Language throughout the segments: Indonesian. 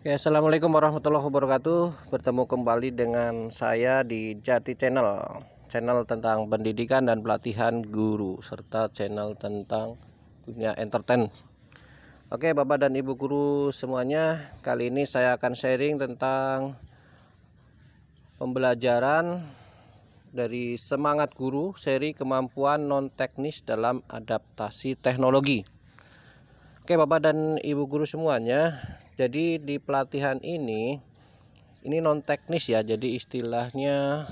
Oke, Assalamualaikum warahmatullahi wabarakatuh Bertemu kembali dengan saya di Jati Channel Channel tentang pendidikan dan pelatihan guru Serta channel tentang dunia entertain Oke Bapak dan Ibu Guru semuanya Kali ini saya akan sharing tentang Pembelajaran dari Semangat Guru Seri Kemampuan Non-Teknis dalam Adaptasi Teknologi Oke Bapak dan Ibu Guru semuanya jadi di pelatihan ini ini non teknis ya jadi istilahnya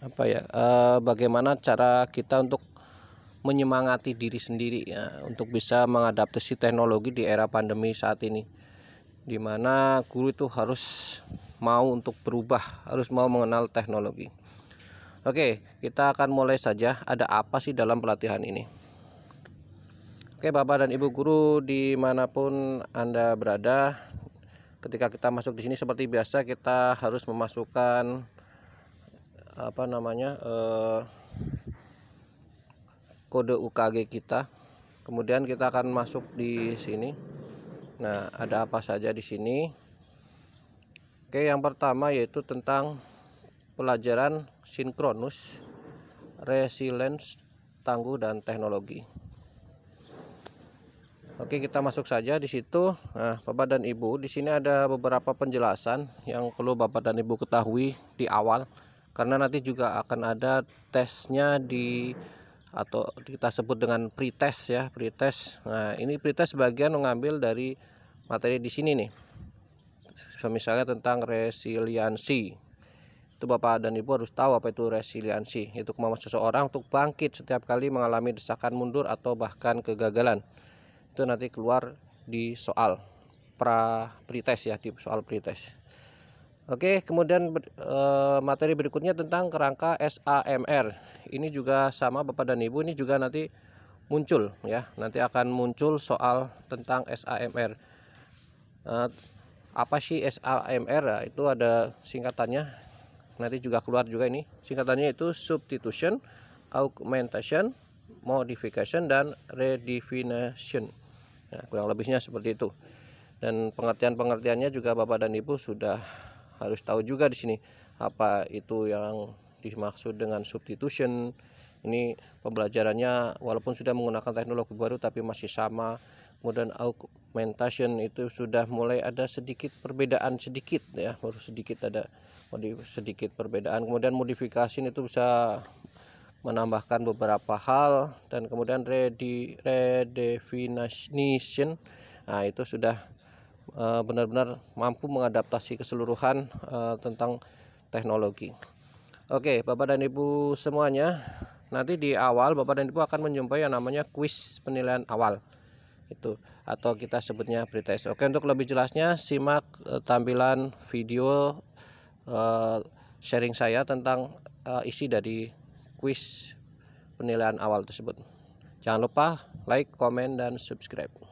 apa ya e, bagaimana cara kita untuk menyemangati diri sendiri ya untuk bisa mengadaptasi teknologi di era pandemi saat ini dimana guru itu harus mau untuk berubah harus mau mengenal teknologi oke kita akan mulai saja ada apa sih dalam pelatihan ini Oke Bapak dan Ibu guru dimanapun Anda berada ketika kita masuk di sini seperti biasa kita harus memasukkan apa namanya eh, kode UKG kita kemudian kita akan masuk di sini nah ada apa saja di sini Oke yang pertama yaitu tentang pelajaran sinkronus resilience tangguh dan teknologi Oke, kita masuk saja di situ. Nah, Bapak dan Ibu, di sini ada beberapa penjelasan yang perlu Bapak dan Ibu ketahui di awal karena nanti juga akan ada tesnya di atau kita sebut dengan pretest ya, pretest. Nah, ini pretest bagian mengambil dari materi di sini nih. Misalnya tentang resiliensi. Itu Bapak dan Ibu harus tahu apa itu resiliensi, itu kemampuan seseorang untuk bangkit setiap kali mengalami desakan mundur atau bahkan kegagalan itu nanti keluar di soal pra pretest ya di soal pretest Oke, kemudian e, materi berikutnya tentang kerangka SAMR. Ini juga sama Bapak dan Ibu, ini juga nanti muncul ya. Nanti akan muncul soal tentang SAMR. E, eh, apa sih SAMR? Nah, itu ada singkatannya. Nanti juga keluar juga ini. Singkatannya itu substitution, augmentation, modification dan redefinition ya, kurang lebihnya seperti itu dan pengertian-pengertiannya juga Bapak dan Ibu sudah harus tahu juga di sini apa itu yang dimaksud dengan substitution ini pembelajarannya walaupun sudah menggunakan teknologi baru tapi masih sama kemudian augmentation itu sudah mulai ada sedikit perbedaan sedikit ya baru sedikit ada sedikit perbedaan kemudian modifikasi itu bisa menambahkan beberapa hal dan kemudian ready redefinition nah itu sudah eh, benar-benar mampu mengadaptasi keseluruhan eh, tentang teknologi oke Bapak dan Ibu semuanya nanti di awal Bapak dan Ibu akan menjumpai yang namanya kuis penilaian awal itu atau kita sebutnya pretest. Oke, untuk lebih jelasnya simak eh, tampilan video sharing saya tentang isi dari kuis penilaian awal tersebut. Jangan lupa like, komen, dan subscribe.